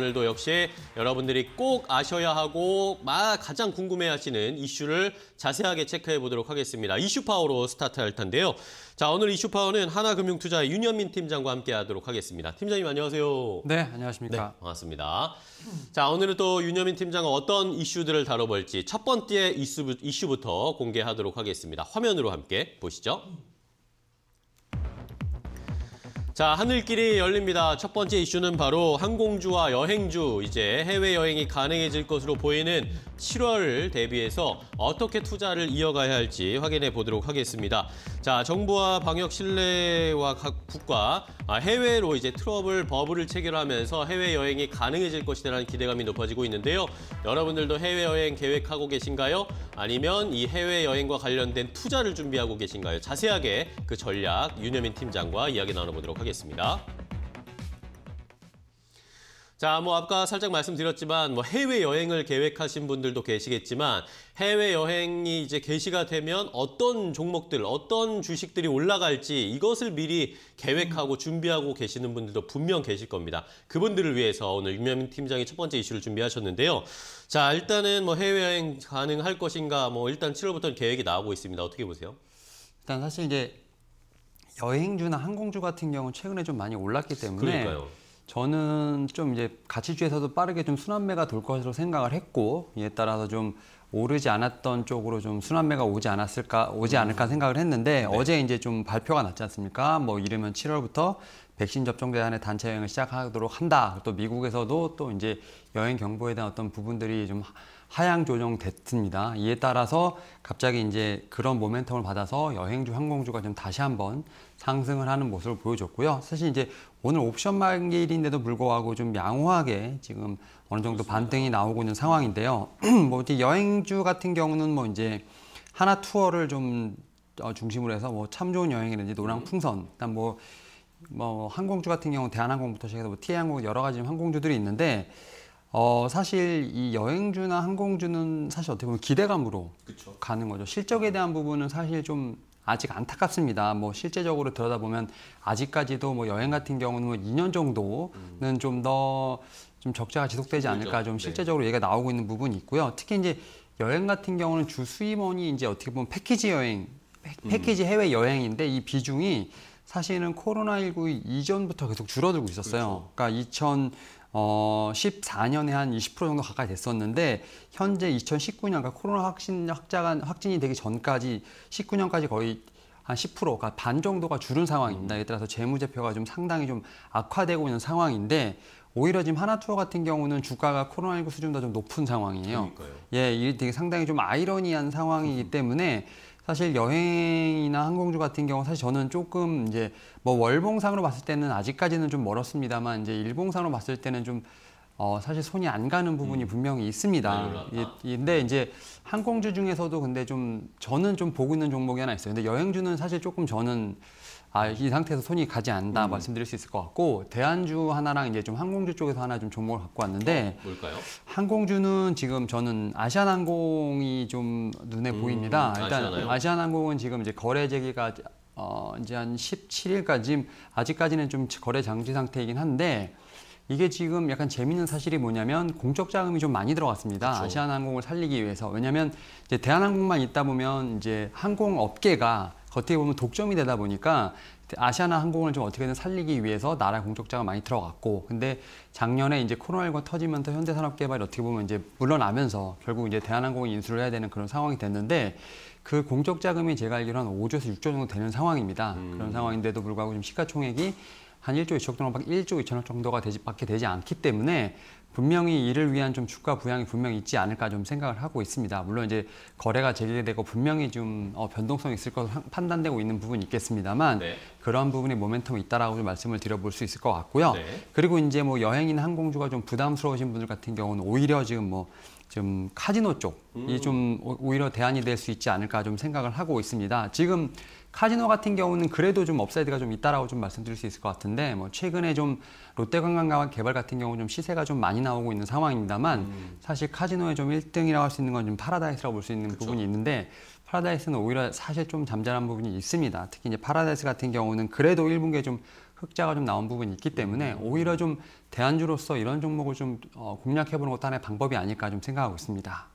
오늘도 역시 여러분들이 꼭 아셔야 하고 가장 궁금해하시는 이슈를 자세하게 체크해 보도록 하겠습니다. 이슈 파워로 스타트할 텐데요. 자 오늘 이슈 파워는 하나금융투자 윤현민 팀장과 함께하도록 하겠습니다. 팀장님 안녕하세요. 네 안녕하십니까. 네, 반갑습니다. 자 오늘은 또 윤현민 팀장은 어떤 이슈들을 다뤄볼지 첫 번째 이슈부터 공개하도록 하겠습니다. 화면으로 함께 보시죠. 자, 하늘길이 열립니다. 첫 번째 이슈는 바로 항공주와 여행주, 이제 해외여행이 가능해질 것으로 보이는 7월 대비해서 어떻게 투자를 이어가야 할지 확인해 보도록 하겠습니다. 자, 정부와 방역 신뢰와 각 국가 아, 해외로 이제 트러블 버블을 체결하면서 해외여행이 가능해질 것이라는 기대감이 높아지고 있는데요. 여러분들도 해외여행 계획하고 계신가요? 아니면 이 해외여행과 관련된 투자를 준비하고 계신가요? 자세하게 그 전략 윤여민 팀장과 이야기 나눠보도록 하겠습니다. 알아보겠습니다. 자, 뭐 아까 살짝 말씀드렸지만 뭐 해외 여행을 계획하신 분들도 계시겠지만 해외 여행이 이제 개시가 되면 어떤 종목들, 어떤 주식들이 올라갈지 이것을 미리 계획하고 준비하고 계시는 분들도 분명 계실 겁니다. 그분들을 위해서 오늘 윤명민 팀장이 첫 번째 이슈를 준비하셨는데요. 자, 일단은 뭐 해외 여행 가능할 것인가 뭐 일단 7월부터 계획이 나오고 있습니다. 어떻게 보세요? 일단 사실 이제 여행주나 항공주 같은 경우 는 최근에 좀 많이 올랐기 때문에 그러니까요. 저는 좀 이제 가치주에서도 빠르게 좀 순환매가 돌 것으로 생각을 했고 이에 따라서 좀 오르지 않았던 쪽으로 좀 순환매가 오지 않았을까 오지 않을까 음. 생각을 했는데 네. 어제 이제 좀 발표가 났지 않습니까? 뭐이르면 7월부터 백신 접종 대안의 단체 여행을 시작하도록 한다. 또 미국에서도 또 이제 여행 경보에 대한 어떤 부분들이 좀 하향 조정됐습니다. 이에 따라서 갑자기 이제 그런 모멘텀을 받아서 여행주, 항공주가 좀 다시 한번 상승을 하는 모습을 보여줬고요. 사실 이제 오늘 옵션 만기일인데도 불구하고 좀 양호하게 지금 어느 정도 반등이 나오고 있는 상황인데요. 뭐 이제 여행주 같은 경우는 뭐 이제 하나 투어를 좀 어, 중심으로 해서 뭐 참 좋은 여행이라든지 노랑 음. 풍선, 일단 뭐뭐 항공주 같은 경우 대한항공부터 시작해서 뭐 TA항공 여러 가지 항공주들이 있는데 어 사실 이 여행주나 항공주는 사실 어떻게 보면 기대감으로 그쵸. 가는 거죠. 실적에 대한 부분은 사실 좀 아직 안타깝습니다. 뭐 실제적으로 들여다보면 아직까지도 뭐 여행 같은 경우는 뭐 2년 정도는 좀 더좀 좀 적자가 지속되지 그렇죠. 않을까 좀 네. 실제적으로 얘기가 나오고 있는 부분이 있고요. 특히 이제 여행 같은 경우는 주 수입원이 이제 어떻게 보면 패키지 여행 음. 패키지 해외 여행인데 이 비중이 사실은 코로나19 이전부터 계속 줄어들고 있었어요. 그렇죠. 그러니까 2 0 어, 14년에 한 20% 정도 가까이 됐었는데 현재 2019년 그러니까 코로나 확진 확자가 확진이 되기 전까지 19년까지 거의 한 10%가 그러니까 반 정도가 줄은 상황입니다. 음. 예를 들어서 재무제표가 좀 상당히 좀 악화되고 있는 상황인데 오히려 지금 하나투어 같은 경우는 주가가 코로나19 수준보다 좀 높은 상황이에요. 그러니까요. 예, 이게 되게 상당히 좀 아이러니한 상황이기 음. 때문에 사실 여행이나 항공주 같은 경우 사실 저는 조금 이제 뭐 월봉상으로 봤을 때는 아직까지는 좀 멀었습니다만 이제 일봉상으로 봤을 때는 좀 어, 사실 손이 안 가는 부분이 음. 분명히 있습니다. 예, 근데 이제 항공주 중에서도 근데 좀 저는 좀 보고 있는 종목이 하나 있어요. 근데 여행주는 사실 조금 저는 아, 이 상태에서 손이 가지 않는다 음. 말씀드릴 수 있을 것 같고 대한주 하나랑 이제 좀 항공주 쪽에서 하나 좀 종목을 갖고 왔는데 어, 뭘까요? 항공주는 지금 저는 아시아나항공이 좀 눈에 음, 보입니다. 일단 아시아나요? 아시아항공은 지금 이제 거래 제기가 어, 이제 한 17일까지 아직까지는 좀 거래 장지 상태이긴 한데 이게 지금 약간 재미있는 사실이 뭐냐면 공적 자금이 좀 많이 들어갔습니다. 그렇죠. 아시아항공을 살리기 위해서 왜냐하면 대한항공만 있다 보면 이제 항공업계가 어떻게 보면 독점이 되다 보니까 아시아나 항공을 좀 어떻게든 살리기 위해서 나라 공적자가 많이 들어갔고 근데 작년에 이제 코로나1 9 터지면서 현대산업개발이 어떻게 보면 이제 물러나면서 결국 이제 대한항공을 인수를 해야 되는 그런 상황이 됐는데 그 공적 자금이 제가 알기로 는 5조에서 6조 정도 되는 상황입니다. 음. 그런 상황인데도 불구하고 지금 시가총액이 한 1조 2천억 정도 1조 2천억 정도가 되지 밖에 되지 않기 때문에 분명히 이를 위한 좀 주가 부양이 분명히 있지 않을까 좀 생각을 하고 있습니다. 물론 이제 거래가 재개되고 분명히 좀 어, 변동성이 있을 것으로 판단되고 있는 부분이 있겠습니다만 네. 그러한 부분에 모멘텀이 있다라고 좀 말씀을 드려볼 수 있을 것 같고요. 네. 그리고 이제 뭐 여행이나 항공주가 좀 부담스러우신 분들 같은 경우는 오히려 지금 뭐좀 카지노 쪽이 좀 오히려 대안이 될 수 있지 않을까 좀 생각을 하고 있습니다. 지금 카지노 같은 경우는 그래도 좀 업사이드가 좀 있다라고 좀 말씀드릴 수 있을 것 같은데 뭐 최근에 좀 롯데관광 과 개발 같은 경우 좀 시세가 좀 많이 나오고 있는 상황입니다만 음. 사실 카지노의 좀 1등이라고 할 수 있는 건 좀 파라다이스라고 볼 수 있는 그쵸. 부분이 있는데 파라다이스는 오히려 사실 좀 잠잠한 부분이 있습니다. 특히 이제 파라다이스 같은 경우는 그래도 1분기에 좀 흑자가 좀 나온 부분이 있기 때문에 음. 오히려 좀 대안주로서 이런 종목을 좀 어, 공략해보는 것도 하나의 방법이 아닐까 좀 생각하고 있습니다.